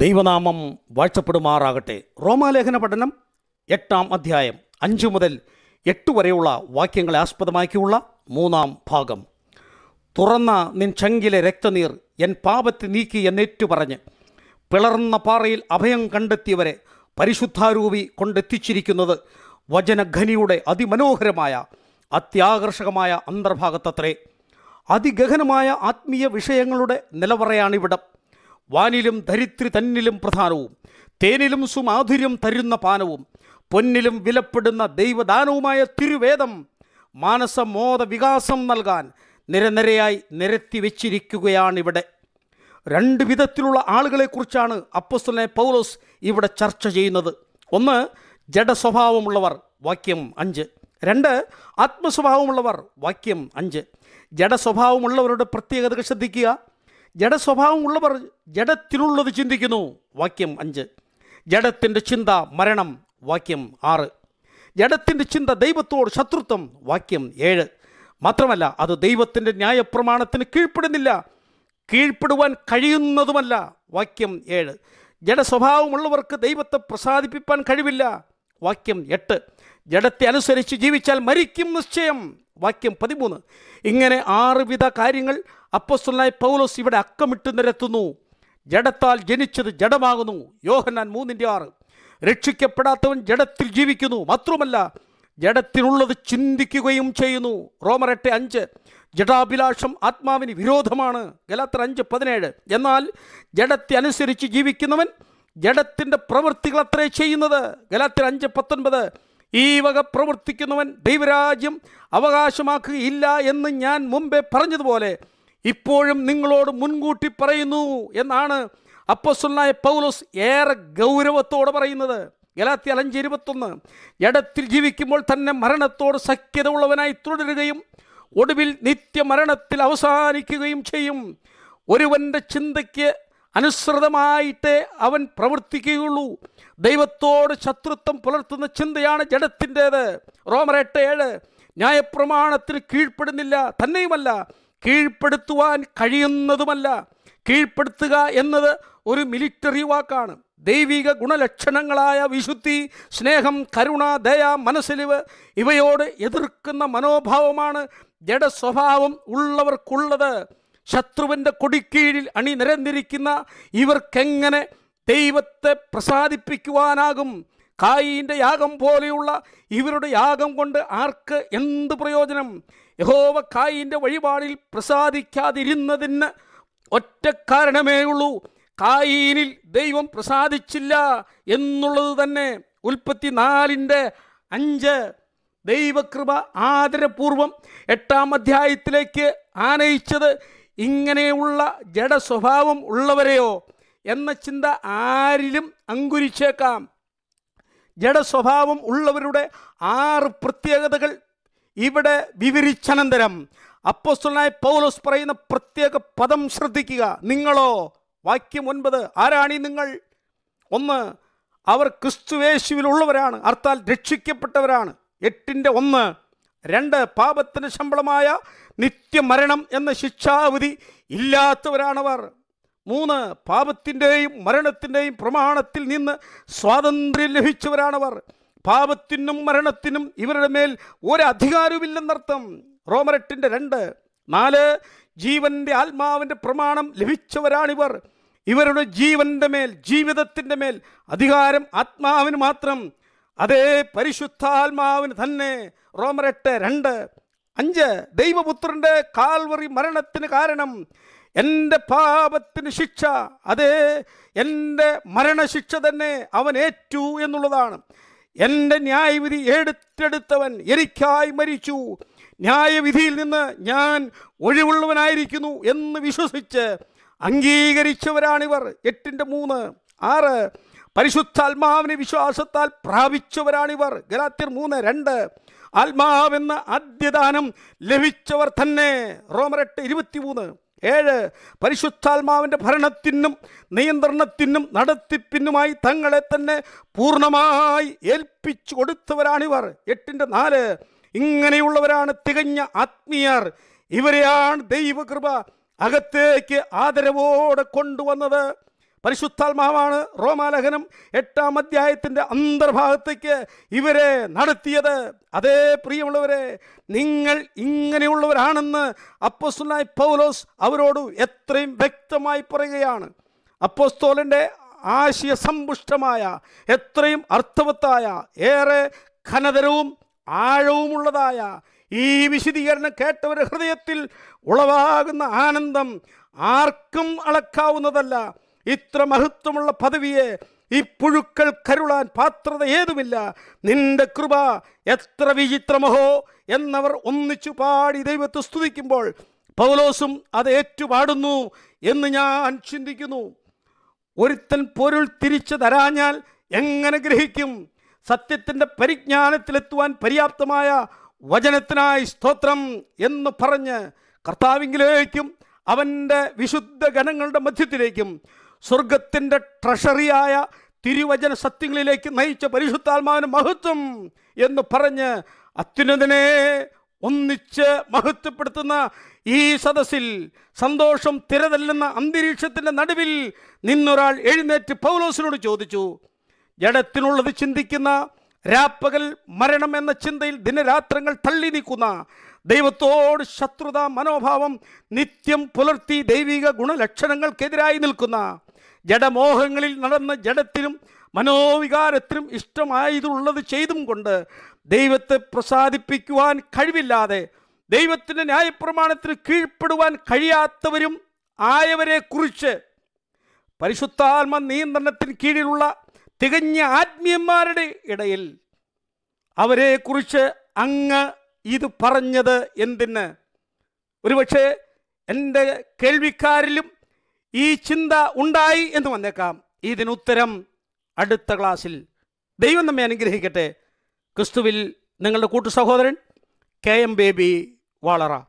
ദൈവനാമം വാഴ്ചപ്പെടുമാറാകട്ടെ റോമാലേഖന പഠനം എട്ടാം അധ്യായം അഞ്ചു മുതൽ എട്ട് വരെയുള്ള വാക്യങ്ങളെ ആസ്പദമാക്കിയുള്ള മൂന്നാം ഭാഗം തുറന്ന നിൻ ചങ്കിലെ രക്തനീർ എൻ പാപത്തെ നീക്കി എന്നേറ്റു പറഞ്ഞ് പിളർന്ന പാറയിൽ അഭയം കണ്ടെത്തിയവരെ പരിശുദ്ധാരൂപി കൊണ്ടെത്തിച്ചിരിക്കുന്നത് വചനഘനിയുടെ അതിമനോഹരമായ അത്യാകർഷകമായ അന്തർഭാഗത്തത്രേ അതിഗഹനമായ ആത്മീയ വിഷയങ്ങളുടെ നിലവറയാണിവിടം വാനിലും ധരിത്രി തന്നിലും പ്രധാനവും തേനിലും സുമാധുര്യം തരുന്ന പാനവും പൊന്നിലും വിലപ്പെടുന്ന ദൈവദാനവുമായ തിരുവേദം മാനസമോദ വികാസം നൽകാൻ നിരനിരയായി നിരത്തി വെച്ചിരിക്കുകയാണിവിടെ രണ്ട് വിധത്തിലുള്ള ആളുകളെക്കുറിച്ചാണ് അപ്പസ്തനെ പൗലോസ് ഇവിടെ ചർച്ച ചെയ്യുന്നത് ഒന്ന് ജഡസ്വഭാവമുള്ളവർ വാക്യം അഞ്ച് രണ്ട് ആത്മസ്വഭാവമുള്ളവർ വാക്യം അഞ്ച് ജഡസ്വഭാവമുള്ളവരുടെ പ്രത്യേകതകൾ ശ്രദ്ധിക്കുക ജഡസ്വഭാവം ഉള്ളവർ ജഡത്തിലുള്ളത് ചിന്തിക്കുന്നു വാക്യം അഞ്ച് ജഡത്തിൻ്റെ ചിന്ത മരണം വാക്യം ആറ് ജഡത്തിൻ്റെ ചിന്ത ദൈവത്തോട് ശത്രുത്വം വാക്യം ഏഴ് മാത്രമല്ല അത് ദൈവത്തിൻ്റെ ന്യായപ്രമാണത്തിന് കീഴ്പ്പെടുന്നില്ല കീഴ്പ്പെടുവാൻ കഴിയുന്നതുമല്ല വാക്യം ഏഴ് ജഡസ്വഭാവമുള്ളവർക്ക് ദൈവത്തെ പ്രസാദിപ്പിക്കാൻ കഴിവില്ല വാക്യം എട്ട് ജഡത്തെ അനുസരിച്ച് ജീവിച്ചാൽ മരിക്കും നിശ്ചയം വാക്യം പതിമൂന്ന് ഇങ്ങനെ വിധ കാര്യങ്ങൾ അപ്പസ്വലായ പൗലോസ് ഇവിടെ അക്കമിട്ട് നിരത്തുന്നു ജഡത്താൽ ജനിച്ചത് ജഡമാകുന്നു യോഹന്നാൻ മൂന്നിൻ്റെ ആറ് രക്ഷിക്കപ്പെടാത്തവൻ ജഡത്തിൽ ജീവിക്കുന്നു മാത്രമല്ല ജഡത്തിലുള്ളത് ചിന്തിക്കുകയും ചെയ്യുന്നു റോമർ അഞ്ച് ജഡാഭിലാഷം ആത്മാവിന് വിരോധമാണ് ഗലാത്തർ അഞ്ച് പതിനേഴ് എന്നാൽ ജഡത്തെ അനുസരിച്ച് ജീവിക്കുന്നവൻ ജഡത്തിൻ്റെ പ്രവൃത്തികൾ അത്രേ ചെയ്യുന്നത് ഗലാത്തർ അഞ്ച് പത്തൊൻപത് ഈ വക പ്രവർത്തിക്കുന്നവൻ ദൈവരാജ്യം അവകാശമാക്കുകയില്ല എന്ന് ഞാൻ മുമ്പേ പറഞ്ഞതുപോലെ ഇപ്പോഴും നിങ്ങളോട് മുൻകൂട്ടി പറയുന്നു എന്നാണ് അപ്പസുലായ പൗലോസ് ഏറെ ഗൗരവത്തോടെ പറയുന്നത് ഗലാത്തി അലഞ്ച് ഇരുപത്തൊന്ന് ഇടത്തിൽ ജീവിക്കുമ്പോൾ തന്നെ മരണത്തോട് സഖ്യത ഉള്ളവനായി തുടരുകയും ഒടുവിൽ നിത്യമരണത്തിൽ അവസാനിക്കുകയും ചെയ്യും ഒരുവൻ്റെ ചിന്തയ്ക്ക് അനുസൃതമായിട്ടേ അവൻ പ്രവർത്തിക്കുകയുള്ളൂ ദൈവത്തോട് ശത്രുത്വം പുലർത്തുന്ന ചിന്തയാണ് ജഡത്തിൻ്റേത് റോമർ എട്ട് ഏഴ് ന്യായപ്രമാണത്തിന് കീഴ്പ്പെടുന്നില്ല തന്നെയുമല്ല കീഴ്പ്പെടുത്തുവാൻ കഴിയുന്നതുമല്ല കീഴ്പ്പെടുത്തുക എന്നത് ഒരു മിലിറ്ററി വാക്കാണ് ദൈവിക ഗുണലക്ഷണങ്ങളായ വിശുദ്ധി സ്നേഹം കരുണ ദയ മനസ്സിലിവ് ഇവയോട് എതിർക്കുന്ന മനോഭാവമാണ് ജഡസ്വഭാവം ഉള്ളവർക്കുള്ളത് ശത്രുവിൻ്റെ കൊടിക്കീഴിൽ അണിനിരന്നിരിക്കുന്ന ഇവർക്കെങ്ങനെ ദൈവത്തെ പ്രസാദിപ്പിക്കുവാനാകും കായിൻ്റെ യാഗം പോലെയുള്ള ഇവരുടെ യാഗം കൊണ്ട് ആർക്ക് എന്ത് പ്രയോജനം യഹോവ കായിൻ്റെ വഴിപാടിൽ പ്രസാദിക്കാതിരുന്നതിന് ഒറ്റ കാരണമേ ഉള്ളൂ കായീനിൽ ദൈവം പ്രസാദിച്ചില്ല എന്നുള്ളത് തന്നെ ഉൽപ്പത്തി നാലിൻ്റെ അഞ്ച് ദൈവകൃപ ആദരപൂർവം എട്ടാം അധ്യായത്തിലേക്ക് ആനയിച്ചത് ഇങ്ങനെയുള്ള ജഡ സ്വഭാവം ഉള്ളവരെയോ എന്ന ചിന്ത ആരിലും അങ്കുരിച്ചേക്കാം ജഡ സ്വഭാവം ഉള്ളവരുടെ ആറ് പ്രത്യേകതകൾ ഇവിടെ വിവരിച്ചനന്തരം അപ്പോസ്തുലനായ പൗലോസ് പറയുന്ന പ്രത്യേക പദം ശ്രദ്ധിക്കുക നിങ്ങളോ വാക്യം ഒൻപത് ആരാണീ നിങ്ങൾ ഒന്ന് അവർ ക്രിസ്തുവേശുവിലുള്ളവരാണ് അർത്ഥാൽ രക്ഷിക്കപ്പെട്ടവരാണ് എട്ടിൻ്റെ ഒന്ന് രണ്ട് പാപത്തിന് ശമ്പളമായ നിത്യമരണം എന്ന ശിക്ഷാവിധി ഇല്ലാത്തവരാണവർ മൂന്ന് പാപത്തിൻ്റെയും മരണത്തിൻ്റെയും പ്രമാണത്തിൽ നിന്ന് സ്വാതന്ത്ര്യം ലഭിച്ചവരാണവർ പാപത്തിനും മരണത്തിനും ഇവരുടെ മേൽ ഒരധികാരവുമില്ലെന്നർത്ഥം റോമരട്ടിൻ്റെ രണ്ട് നാല് ജീവൻ്റെ ആത്മാവിൻ്റെ പ്രമാണം ലഭിച്ചവരാണിവർ ഇവരുടെ ജീവൻ്റെ മേൽ ജീവിതത്തിൻ്റെ മേൽ അധികാരം ആത്മാവിന് മാത്രം അതേ പരിശുദ്ധാത്മാവിന് തന്നെ റോമർ രണ്ട് അഞ്ച് ദൈവപുത്രൻ്റെ കാൽവറി മരണത്തിന് കാരണം എൻ്റെ പാപത്തിന് ശിക്ഷ അതേ എൻ്റെ മരണശിക്ഷ തന്നെ അവൻ ഏറ്റു എന്നുള്ളതാണ് എൻ്റെ ന്യായവിധി എടുത്തെടുത്തവൻ എനിക്കായി മരിച്ചു ന്യായവിധിയിൽ നിന്ന് ഞാൻ ഒഴിവുള്ളവനായിരിക്കുന്നു എന്ന് വിശ്വസിച്ച് അംഗീകരിച്ചവരാണിവർ എട്ടിൻ്റെ മൂന്ന് ആറ് പരിശുദ്ധാത്മാവിനെ വിശ്വാസത്താൽ പ്രാപിച്ചവരാണിവർ ഗലാത്തിർ മൂന്ന് രണ്ട് ആത്മാവെന്ന ആദ്യദാനം ലഭിച്ചവർ തന്നെ റോമരട്ട് മൂന്ന് ഏഴ് പരിശുദ്ധാത്മാവിൻ്റെ ഭരണത്തിനും നിയന്ത്രണത്തിനും നടത്തിപ്പിനുമായി തങ്ങളെ തന്നെ പൂർണ്ണമായി ഏൽപ്പിച്ചു കൊടുത്തവരാണിവർ എട്ടിൻ്റെ നാല് ഇങ്ങനെയുള്ളവരാണ് തികഞ്ഞ ആത്മീയർ ഇവരെയാണ് ദൈവകൃപ അകത്തേക്ക് ആദരവോടെ കൊണ്ടുവന്നത് പരിശുദ്ധാത്മാവാണ് റോമാലഹനം എട്ടാം അധ്യായത്തിൻ്റെ അന്തർഭാഗത്തേക്ക് ഇവരെ നടത്തിയത് അതേ പ്രിയമുള്ളവരെ നിങ്ങൾ ഇങ്ങനെയുള്ളവരാണെന്ന് അപ്പോസ്തുലായി പൗലോസ് അവരോട് എത്രയും വ്യക്തമായി പറയുകയാണ് അപ്പോസ്തോലൻ്റെ ആശയ സമ്പുഷ്ടമായ എത്രയും അർത്ഥവത്തായ ഏറെ ഖനതരവും ആഴവുമുള്ളതായ ഈ വിശദീകരണം കേട്ടവരുടെ ഹൃദയത്തിൽ ഉളവാകുന്ന ആനന്ദം ആർക്കും അളക്കാവുന്നതല്ല ഇത്ര മഹത്വമുള്ള പദവിയെ ഈ പുഴുക്കൾ കരുളാൻ പാത്രത ഏതുമില്ല നിന്റെ കൃപ എത്ര വിചിത്രമഹോ എന്നവർ ഒന്നിച്ചു പാടി ദൈവത്തെ സ്തുതിക്കുമ്പോൾ പൗലോസും അത് ഏറ്റുപാടുന്നു എന്ന് ഞാൻ ചിന്തിക്കുന്നു ഒരുത്തൻ പൊരുൾ തിരിച്ചു തരാഞ്ഞാൽ എങ്ങനെ ഗ്രഹിക്കും സത്യത്തിൻ്റെ പരിജ്ഞാനത്തിലെത്തുവാൻ പര്യാപ്തമായ വചനത്തിനായി സ്തോത്രം എന്ന് പറഞ്ഞ് കർത്താവിങ്കിലേക്കും അവൻ്റെ വിശുദ്ധ ഗണങ്ങളുടെ മധ്യത്തിലേക്കും സ്വർഗത്തിൻ്റെ ട്രഷറിയായ തിരുവചന സത്യങ്ങളിലേക്ക് നയിച്ച പരിശുദ്ധാത്മാവിന് മഹത്വം എന്ന് പറഞ്ഞ് അത്യുനതിനെ ഒന്നിച്ച് മഹത്വപ്പെടുത്തുന്ന ഈ സദസ്സിൽ സന്തോഷം തിരതല്ലുന്ന അന്തരീക്ഷത്തിൻ്റെ നടുവിൽ നിന്നൊരാൾ എഴുന്നേറ്റ് പൗലോസിനോട് ചോദിച്ചു ജഡത്തിനുള്ളത് ചിന്തിക്കുന്ന രാപ്പകൽ മരണം എന്ന ചിന്തയിൽ ദിനരാത്രങ്ങൾ തള്ളി നിൽക്കുന്ന ദൈവത്തോട് ശത്രുത മനോഭാവം നിത്യം പുലർത്തി ദൈവിക ഗുണലക്ഷണങ്ങൾക്കെതിരായി നിൽക്കുന്ന ജഡമോഹങ്ങളിൽ നടന്ന ജഡത്തിനും മനോവികാരത്തിനും ഇഷ്ടമായതുള്ളത് ചെയ്തും കൊണ്ട് ദൈവത്തെ പ്രസാദിപ്പിക്കുവാൻ കഴിവില്ലാതെ ദൈവത്തിൻ്റെ ന്യായപ്രമാണത്തിന് കീഴ്പ്പെടുവാൻ കഴിയാത്തവരും ആയവരെക്കുറിച്ച് പരിശുദ്ധാത്മ നിയന്ത്രണത്തിന് കീഴിലുള്ള തികഞ്ഞ ആത്മീയന്മാരുടെ ഇടയിൽ അവരെക്കുറിച്ച് അങ്ങ് ഇത് പറഞ്ഞത് എന്തിന് ഒരുപക്ഷെ എൻ്റെ കേൾവിക്കാരിലും ഈ ചിന്ത ഉണ്ടായി എന്ന് വന്നേക്കാം ഇതിനുത്തരം അടുത്ത ക്ലാസ്സിൽ ദൈവം നമ്മെ അനുഗ്രഹിക്കട്ടെ ക്രിസ്തുവിൽ നിങ്ങളുടെ കൂട്ടു സഹോദരൻ കെ എം ബേബി വളറ